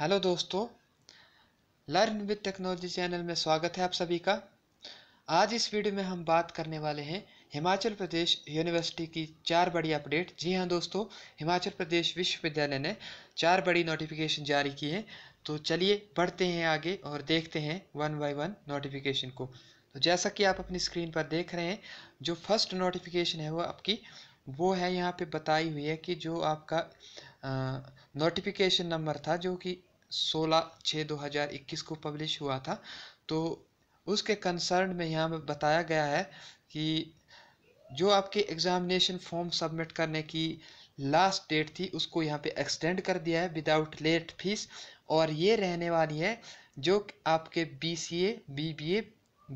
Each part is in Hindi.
हेलो दोस्तों लर्न विद टेक्नोलॉजी चैनल में स्वागत है आप सभी का आज इस वीडियो में हम बात करने वाले हैं हिमाचल प्रदेश यूनिवर्सिटी की चार बड़ी अपडेट जी हाँ दोस्तों हिमाचल प्रदेश विश्वविद्यालय ने चार बड़ी नोटिफिकेशन जारी की है तो चलिए बढ़ते हैं आगे और देखते हैं वन बाई वन नोटिफिकेशन को तो जैसा कि आप अपनी स्क्रीन पर देख रहे हैं जो फर्स्ट नोटिफिकेशन है वो आपकी वो है यहाँ पे बताई हुई है कि जो आपका नोटिफिकेशन नंबर था जो कि सोलह छः दो हज़ार इक्कीस को पब्लिश हुआ था तो उसके कंसर्न में यहाँ पर बताया गया है कि जो आपके एग्ज़ामिनेशन फॉर्म सबमिट करने की लास्ट डेट थी उसको यहाँ पे एक्सटेंड कर दिया है विदाउट लेट फीस और ये रहने वाली है जो आपके B C A B B A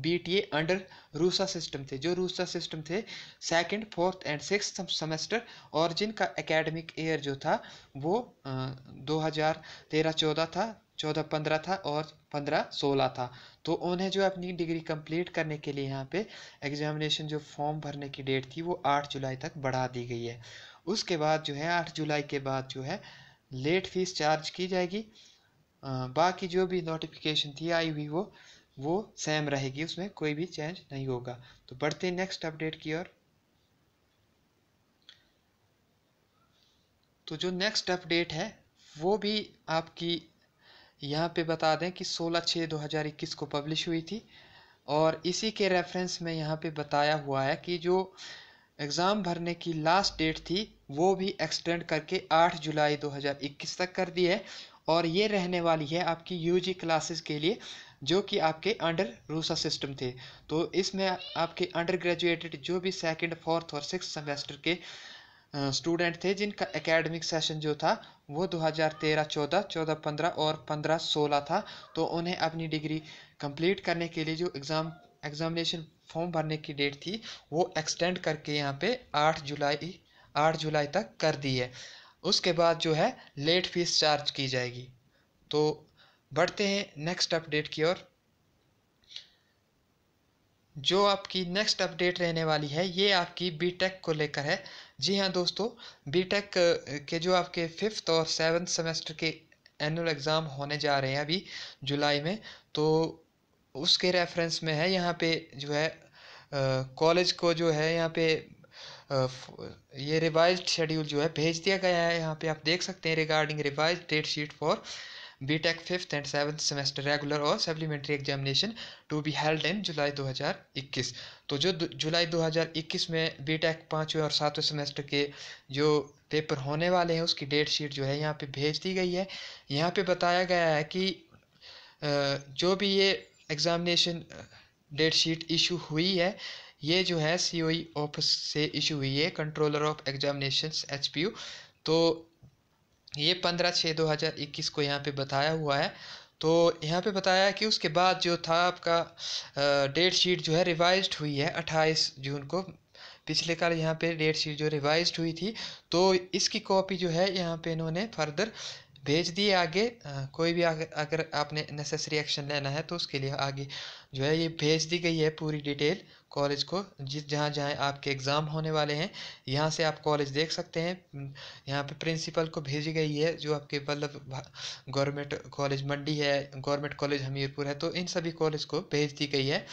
T A under RUSA system थे जो रूसा सिस्टम थे second fourth and six semester और जिनका एकेडमिक ईयर जो था वो दो हज़ार तेरह चौदह था चौदह पंद्रह था और पंद्रह सोलह था तो उन्हें जो अपनी डिग्री कंप्लीट करने के लिए यहाँ पे एग्जामिनेशन जो फॉर्म भरने की डेट थी वो आठ जुलाई तक बढ़ा दी गई है उसके बाद जो है आठ जुलाई के बाद जो है लेट फीस चार्ज की जाएगी बाकी जो भी नोटिफिकेशन थी आई हुई वो वो सेम रहेगी उसमें कोई भी चेंज नहीं होगा तो बढ़ते नेक्स्ट अपडेट की ओर तो जो नेक्स्ट अपडेट है वो भी आपकी यहाँ पे बता दें कि 16 छः 2021 को पब्लिश हुई थी और इसी के रेफरेंस में यहाँ पे बताया हुआ है कि जो एग्ज़ाम भरने की लास्ट डेट थी वो भी एक्सटेंड करके 8 जुलाई 2021 तक कर दी है और ये रहने वाली है आपकी यूजी क्लासेस के लिए जो कि आपके अंडर रूसा सिस्टम थे तो इसमें आपके अंडर ग्रेजुएटेड जो भी सेकंड फोर्थ और सिक्स सेमेस्टर के स्टूडेंट थे जिनका एकेडमिक सेशन जो था वो 2013 14 14 15 और 15 16 था तो उन्हें अपनी डिग्री कंप्लीट करने के लिए जो एग्ज़ाम एग्ज़ामिनेशन फॉर्म भरने की डेट थी वो एक्सटेंड करके यहाँ पे 8 जुलाई 8 जुलाई तक कर दी है उसके बाद जो है लेट फीस चार्ज की जाएगी तो बढ़ते हैं नेक्स्ट अपडेट की ओर जो आपकी नेक्स्ट अपडेट रहने वाली है ये आपकी बीटेक को लेकर है जी हाँ दोस्तों बीटेक के जो आपके फिफ्थ और सेवन्थ सेमेस्टर के एनुअल एग्ज़ाम होने जा रहे हैं अभी जुलाई में तो उसके रेफरेंस में है यहाँ पे जो है कॉलेज को जो है यहाँ पे आ, ये रिवाइज शेड्यूल जो है भेज दिया गया है यहाँ पे आप देख सकते हैं regarding revise date sheet for B tech fifth and seventh semester regular और supplementary examination to be held in July 2021 तो जो जुलाई 2021 में बी टेक पाँचवें और सातवें सेमेस्टर के जो पेपर होने वाले हैं उसकी डेट शीट जो है यहाँ पे भेज दी गई है यहाँ पे बताया गया है कि जो भी ये एग्ज़ामिनेशन डेट शीट इशू हुई है ये जो है सी ऑफिस e से इशू हुई है कंट्रोलर ऑफ एग्जामिनेशन एच तो ये पंद्रह छः दो हज़ार इक्कीस को यहाँ पे बताया हुआ है तो यहाँ पे बताया कि उसके बाद जो था आपका डेट शीट जो है रिवाइज्ड हुई है अट्ठाईस जून को पिछले कल यहाँ पे डेट शीट जो रिवाइज्ड हुई थी तो इसकी कॉपी जो है यहाँ पे इन्होंने फर्दर भेज दिए आगे कोई भी आगे अगर आपने नेसेसरी एक्शन लेना है तो उसके लिए आगे जो है ये भेज दी गई है पूरी डिटेल कॉलेज को जिस जहाँ जहाँ आपके एग्ज़ाम होने वाले हैं यहाँ से आप कॉलेज देख सकते हैं यहाँ पे प्रिंसिपल को भेजी गई है जो आपके मतलब गवर्नमेंट कॉलेज मंडी है गवर्नमेंट कॉलेज हमीरपुर है तो इन सभी कॉलेज को भेज दी गई है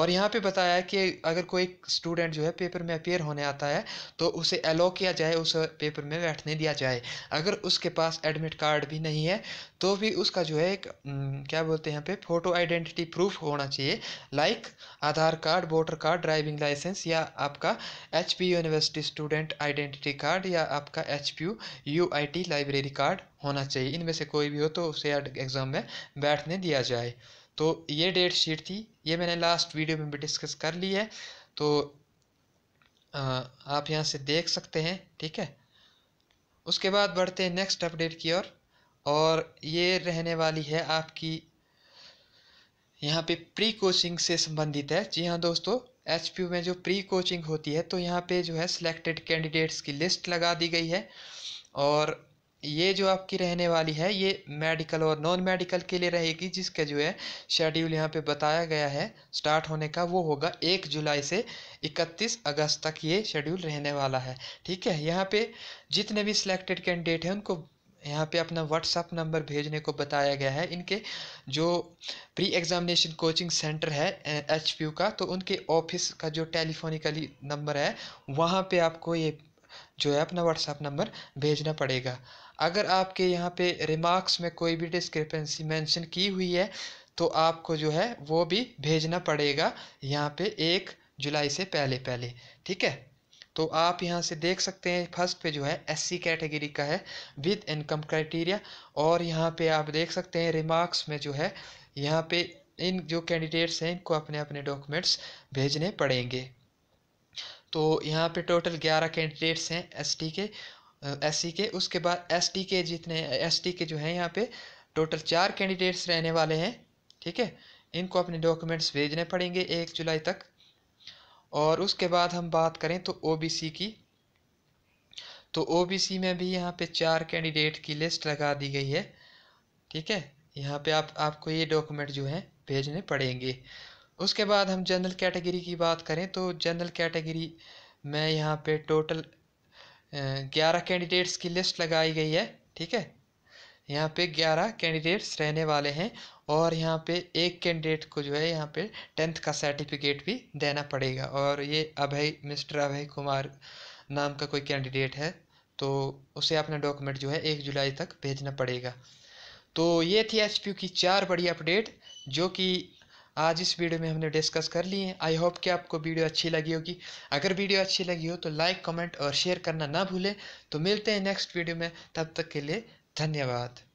और यहाँ पे बताया कि अगर कोई स्टूडेंट जो है पेपर में अपेयर होने आता है तो उसे अलो किया जाए उस पेपर में बैठने दिया जाए अगर उसके पास एडमिट कार्ड भी नहीं है तो भी उसका जो है एक क्या बोलते हैं यहाँ पे फ़ोटो आइडेंटिटी प्रूफ होना चाहिए like Aadhaar card voter card driving licence या आपका H university student identity card या आपका एच पी लाइब्रेरी कार्ड होना चाहिए इनमें से कोई भी हो तो उसे एग्ज़ाम में बैठने दिया जाए तो ये डेट शीट थी ये मैंने लास्ट वीडियो में भी डिस्कस कर ली है तो आप यहाँ से देख सकते हैं ठीक है उसके बाद बढ़ते हैं नेक्स्ट अपडेट की ओर और, और ये रहने वाली है आपकी यहाँ पे प्री कोचिंग से संबंधित है जी हाँ दोस्तों एच में जो प्री कोचिंग होती है तो यहाँ पे जो है सिलेक्टेड कैंडिडेट्स की लिस्ट लगा दी गई है और ये जो आपकी रहने वाली है ये मेडिकल और नॉन मेडिकल के लिए रहेगी जिसका जो है शेड्यूल यहाँ पे बताया गया है स्टार्ट होने का वो होगा एक जुलाई से इकतीस अगस्त तक ये शेड्यूल रहने वाला है ठीक है यहाँ पे जितने भी सिलेक्टेड कैंडिडेट हैं उनको यहाँ पे अपना व्हाट्सअप नंबर भेजने को बताया गया है इनके जो प्री एग्जामिनेशन कोचिंग सेंटर है एच का तो उनके ऑफिस का जो टेलीफोनिकली नंबर है वहाँ पर आपको ये जो है अपना व्हाट्सएप नंबर भेजना पड़ेगा अगर आपके यहाँ पे रिमार्क्स में कोई भी डिस्क्रिपेंसी मेंशन की हुई है तो आपको जो है वो भी भेजना पड़ेगा यहाँ पे एक जुलाई से पहले पहले ठीक है तो आप यहाँ से देख सकते हैं फर्स्ट पे जो है एससी कैटेगरी का है विद इनकम क्राइटेरिया और यहाँ पे आप देख सकते हैं रिमार्क्स में जो है यहाँ पे इन जो कैंडिडेट्स हैं इनको अपने अपने डॉक्यूमेंट्स भेजने पड़ेंगे तो यहाँ पे टोटल ग्यारह कैंडिडेट्स हैं एसटी के एस सी के उसके बाद एस टी के जितने एस टी के जो हैं यहाँ पे टोटल चार कैंडिडेट्स रहने वाले हैं ठीक है इनको अपने डॉक्यूमेंट्स भेजने पड़ेंगे एक जुलाई तक और उसके बाद हम बात करें तो ओ की तो ओ में भी यहाँ पे चार कैंडिडेट की लिस्ट लगा दी गई है ठीक है यहाँ पे आप आपको ये डॉक्यूमेंट जो हैं भेजने पड़ेंगे उसके बाद हम जनरल कैटेगरी की बात करें तो जनरल कैटेगरी में यहाँ पे टोटल ग्यारह कैंडिडेट्स की लिस्ट लगाई गई है ठीक है यहाँ पे ग्यारह कैंडिडेट्स रहने वाले हैं और यहाँ पे एक कैंडिडेट को जो है यहाँ पे टेंथ का सर्टिफिकेट भी देना पड़ेगा और ये अभय मिस्टर अभय कुमार नाम का कोई कैंडिडेट है तो उसे अपना डॉक्यूमेंट जो है एक जुलाई तक भेजना पड़ेगा तो ये थी एच की चार बड़ी अपडेट जो कि आज इस वीडियो में हमने डिस्कस कर लिए हैं आई होप कि आपको वीडियो अच्छी लगी होगी अगर वीडियो अच्छी लगी हो तो लाइक कमेंट और शेयर करना ना भूलें तो मिलते हैं नेक्स्ट वीडियो में तब तक के लिए धन्यवाद